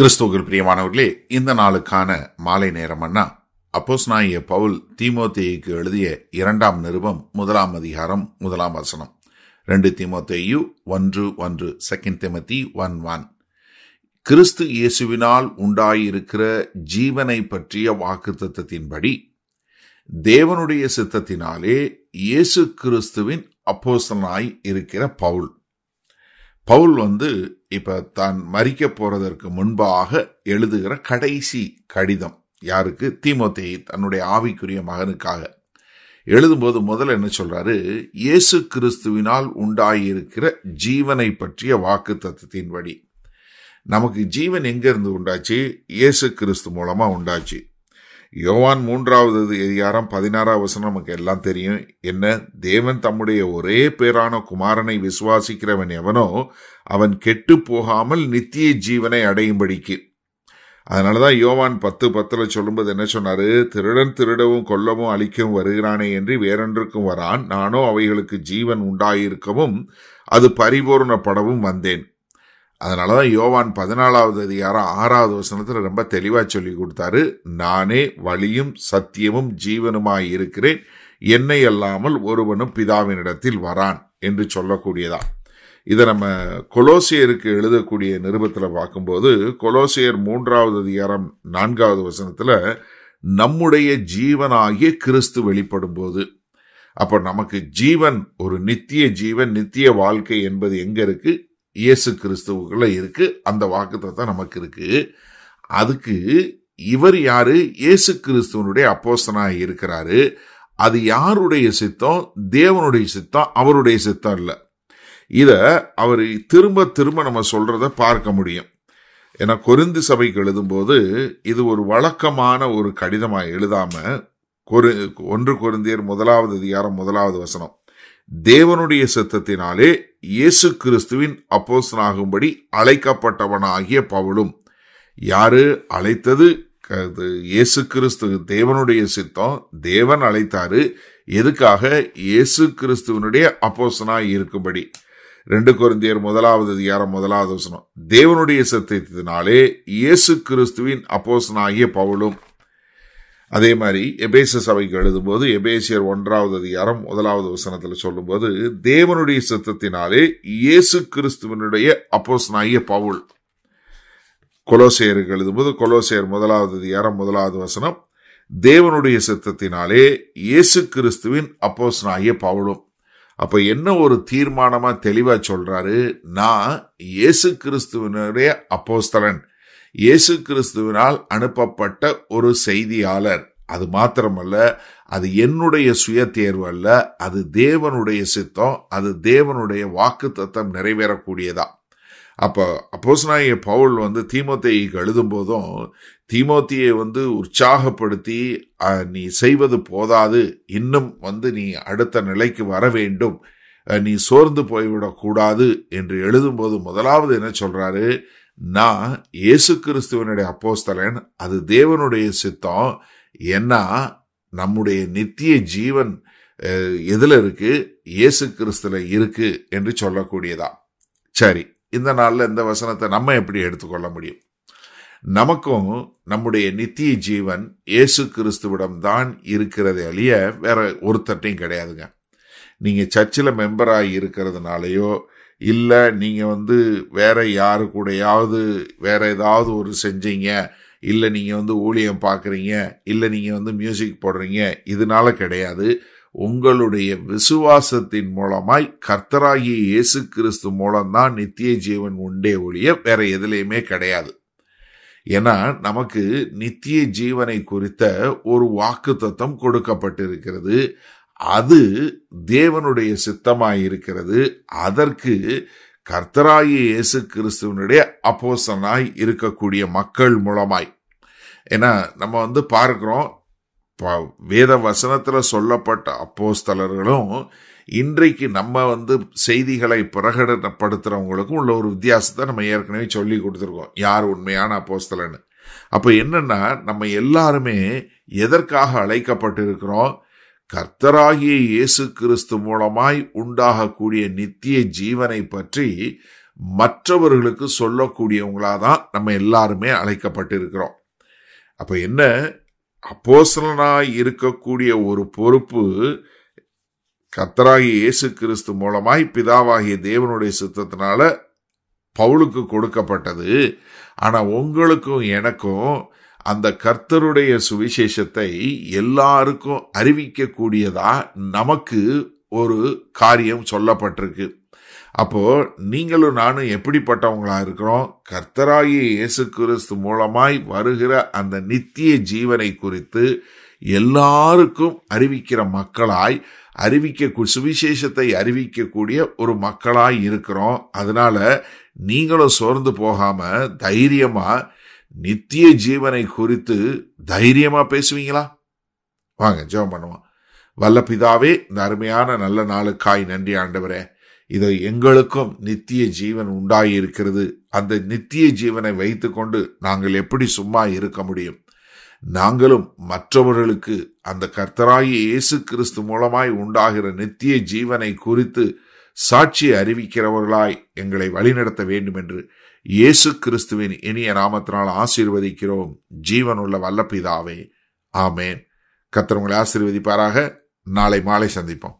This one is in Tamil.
கிறிஸ்துவர்கள் பிரியமானவர்களே இந்த நாளுக்கான மாலை நேரம் அண்ணா அப்போஸ் பவுல் தீமோத்தேயுக்கு எழுதிய இரண்டாம் நிருபம் முதலாம் அதிகாரம் முதலாம் வசனம் ரெண்டு தீமோத்தேயு ஒன்று ஒன்று செகண்ட் திமத்தி ஒன் ஒன் கிறிஸ்து இயேசுவினால் உண்டாயிருக்கிற ஜீவனை பற்றிய வாக்கு தத்துவத்தின்படி தேவனுடைய சித்தத்தினாலே இயேசு கிறிஸ்துவின் அப்போசனாய் இருக்கிற பவுல் பவுல் வந்து இப்போ தான் மறிக்க போறதற்கு முன்பாக எழுதுகிற கடைசி கடிதம் யாருக்கு தீமோத்தி தன்னுடைய ஆவிக்குரிய மகனுக்காக எழுதும்போது முதல்ல என்ன சொல்றாரு இயேசு கிறிஸ்துவினால் உண்டாகியிருக்கிற ஜீவனை பற்றிய வாக்கு தத்துவத்தின்படி நமக்கு ஜீவன் எங்கேருந்து உண்டாச்சு இயேசு கிறிஸ்து மூலமாக உண்டாச்சு யோவான் மூன்றாவது எதிகாரம் பதினாறாவது வசனம் நமக்கு எல்லாம் தெரியும் என்ன தேவன் தம்முடைய ஒரே பேரான குமாரனை விசுவாசிக்கிறவன் எவனோ அவன் கெட்டு போகாமல் நித்திய ஜீவனை அடையும்படிக்கு அதனால தான் யோவான் பத்து பத்தில் சொல்லும்போது என்ன சொன்னார் திருடன் திருடவும் கொல்லவும் அழிக்கவும் வருகிறானே என்று வேறென்றுக்கும் வரான் நானோ அவைகளுக்கு ஜீவன் உண்டாயிருக்கவும் அது பரிபூர்ணப்படவும் வந்தேன் அதனால தான் யோவான் பதினாலாவது அதிகாரம் ஆறாவது வசனத்தில் ரொம்ப தெளிவாக சொல்லி கொடுத்தாரு நானே வழியும் சத்தியமும் ஜீவனுமாய் இருக்கிறேன் என்னை அல்லாமல் ஒருவனும் பிதாவினிடத்தில் வரான் என்று சொல்லக்கூடியதான் இதை நம்ம கொலோசியருக்கு எழுதக்கூடிய நிருபத்தில் பார்க்கும்போது கொலோசியர் மூன்றாவது அதிகாரம் நான்காவது வசனத்தில் நம்முடைய ஜீவனாகிய கிறிஸ்து வெளிப்படும் போது அப்போ நமக்கு ஜீவன் ஒரு நித்திய ஜீவன் நித்திய வாழ்க்கை என்பது எங்கே இருக்குது இயேசு கிறிஸ்துவுக்குள்ளே இருக்குது அந்த தான் நமக்கு இருக்குது அதுக்கு இவர் யாரு இயேசு கிறிஸ்துவனுடைய அப்போசனாக இருக்கிறாரு அது யாருடைய சித்தம் தேவனுடைய சித்தம் அவருடைய சித்தம் இல்லை இதை அவர் திரும்ப திரும்ப நம்ம சொல்கிறத பார்க்க முடியும் ஏன்னா கொருந்து சபைக்கு எழுதும்போது இது ஒரு வழக்கமான ஒரு கடிதமாக எழுதாமல் கொரு ஒன்று குருந்தியர் முதலாவது அதிகாரம் முதலாவது வசனம் தேவனுடைய சித்தத்தினாலே இயேசு கிறிஸ்துவின் அப்போசனாகும்படி அழைக்கப்பட்டவனாகிய பவுலும் யாரு அழைத்தது இயேசு கிறிஸ்து தேவனுடைய சித்தம் தேவன் அழைத்தாரு எதுக்காக இயேசு கிறிஸ்துவனுடைய அப்போசனாக இருக்கும்படி ரெண்டு குருந்தியர் முதலாவது அதிகாரம் முதலாவது வசனம் தேவனுடைய சத்தியத்தினாலே இயேசு கிறிஸ்துவின் அப்போசனாகிய பவுலும் அதே மாதிரி எபேச சபைக்கு எழுதும்போது எபேசியர் ஒன்றாவது அதிகாரம் முதலாவது வசனத்தில் சொல்லும்போது தேவனுடைய சித்தத்தினாலே இயேசு கிறிஸ்துவனுடைய அப்போசனாகிய பவுல் கொலோசேயருக்கு எழுதும்போது கொலோசேயர் முதலாவது அதிகாரம் முதலாவது வசனம் தேவனுடைய சித்தத்தினாலே இயேசு கிறிஸ்துவின் அப்போசனாகிய பவுலும் அப்போ என்ன ஒரு தீர்மானமாக தெளிவாக சொல்கிறாரு நான் இயேசு கிறிஸ்துவனுடைய அப்போஸ்தலன் இயேசு கிறிஸ்துவினால் அனுப்பப்பட்ட ஒரு செய்தியாளர் அது மாத்திரமல்ல அது என்னுடைய சுய தேர்வு அல்ல அது தேவனுடைய சித்தம் அது தேவனுடைய வாக்கு தத்தம் நிறைவேறக்கூடியதா அப்போ அப்போசனாகிய பவுல் வந்து தீமோத்தேயிக்கு எழுதும் போதும் தீமோத்தியை வந்து உற்சாகப்படுத்தி நீ செய்வது போதாது இன்னும் வந்து நீ அடுத்த நிலைக்கு வர வேண்டும் நீ சோர்ந்து போய்விடக்கூடாது என்று எழுதும்போது முதலாவது என்ன சொல்கிறாரு நான் ஏசு கிறிஸ்துவனுடைய அப்போஸ்தலன் அது தேவனுடைய சித்தம் என்ன நம்முடைய நித்திய ஜீவன் எதில் இருக்கு இயேசு கிறிஸ்துல இருக்கு என்று சொல்லக்கூடியதா சரி இந்த நாளில் இந்த வசனத்தை நம்ம எப்படி எடுத்துக்கொள்ள முடியும் நமக்கும் நம்முடைய நித்திய ஜீவன் இயேசு கிறிஸ்துவிடம் தான் இருக்கிறதை அழிய வேற ஒருத்தட்டையும் கிடையாதுங்க நீங்கள் சர்ச்சில் மெம்பராக இருக்கிறதுனாலையோ இல்லை நீங்கள் வந்து வேற யாரு கூடையாவது வேற ஏதாவது ஒரு செஞ்சீங்க இல்லை நீங்கள் வந்து ஊழியம் பார்க்குறீங்க இல்லை நீங்கள் வந்து மியூசிக் போடுறீங்க இதனால கிடையாது உங்களுடைய விசுவாசத்தின் மூலமாய் கர்த்தராகிய இயேசு கிறிஸ்து மூலம்தான் நித்திய ஜீவன் உண்டே ஒழிய வேற எதுலேயுமே கிடையாது ஏன்னா நமக்கு நித்திய ஜீவனை குறித்த ஒரு வாக்கு தத்துவம் கொடுக்கப்பட்டிருக்கிறது அது தேவனுடைய சித்தமாயிருக்கிறது அதற்கு கர்த்தராய இயேசு கிறிஸ்துவனுடைய அப்போசனாய் இருக்கக்கூடிய மக்கள் மூலமாய் ஏன்னா நம்ம வந்து பார்க்குறோம் வேத வசனத்தில் சொல்லப்பட்ட அப்போஸ்தலர்களும் இன்றைக்கு நம்ம வந்து செய்திகளை பிரகடனப்படுத்துகிறவங்களுக்கும் உள்ள ஒரு வித்தியாசத்தை நம்ம ஏற்கனவே சொல்லி கொடுத்துருக்கோம் யார் உண்மையான அப்போஸ்தலன்னு அப்போ என்னென்னா நம்ம எல்லாருமே எதற்காக அழைக்கப்பட்டிருக்கிறோம் கர்த்தராகிய இயேசு கிறிஸ்து மூலமாய் உண்டாகக்கூடிய நித்திய ஜீவனை பற்றி மற்றவர்களுக்கு சொல்லக்கூடியவங்களாக தான் நம்ம எல்லாருமே அழைக்கப்பட்டிருக்கிறோம் அப்போ என்ன அப்போசலனாய் இருக்கக்கூடிய ஒரு பொறுப்பு கத்தராகிய இயேசு கிறிஸ்து மூலமாய் பிதாவாகிய தேவனுடைய சுத்தத்தினால பவுலுக்கு கொடுக்கப்பட்டது ஆனால் உங்களுக்கும் எனக்கும் அந்த கர்த்தருடைய சுவிசேஷத்தை எல்லாருக்கும் அறிவிக்கக்கூடியதா நமக்கு ஒரு காரியம் சொல்லப்பட்டிருக்கு அப்போ நீங்களும் நானும் எப்படிப்பட்டவங்களா இருக்கிறோம் கர்த்தராகிய இயேசு கிறிஸ்து மூலமாய் வருகிற அந்த நித்திய ஜீவனை குறித்து எல்லாருக்கும் அறிவிக்கிற மக்களாய் அறிவிக்க சுவிசேஷத்தை அறிவிக்கக்கூடிய ஒரு மக்களாய் இருக்கிறோம் அதனால நீங்களும் சோர்ந்து போகாம தைரியமா நித்திய ஜீவனை குறித்து தைரியமா பேசுவீங்களா வாங்க ஜெபம் பண்ணுவோம் வல்ல பிதாவே இந்த அருமையான நல்ல நாளுக்காய் நன்றி ஆண்டவரே இதை எங்களுக்கும் நித்திய ஜீவன் உண்டாயிருக்கிறது அந்த நித்திய ஜீவனை வைத்துக்கொண்டு நாங்கள் எப்படி சும்மா இருக்க முடியும் நாங்களும் மற்றவர்களுக்கு அந்த கர்த்தராகிய இயேசு கிறிஸ்து மூலமாய் உண்டாகிற நித்திய ஜீவனை குறித்து சாட்சி அறிவிக்கிறவர்களாய் எங்களை வழிநடத்த வேண்டும் என்று இயேசு கிறிஸ்துவின் இனிய நாமத்தினால் ஆசீர்வதிக்கிறோம் ஜீவனுள்ள வல்லப்பிதாவே ஆமேன் கத்திரவங்களை ஆசீர்வதிப்பாராக நாளை மாலை சந்திப்போம்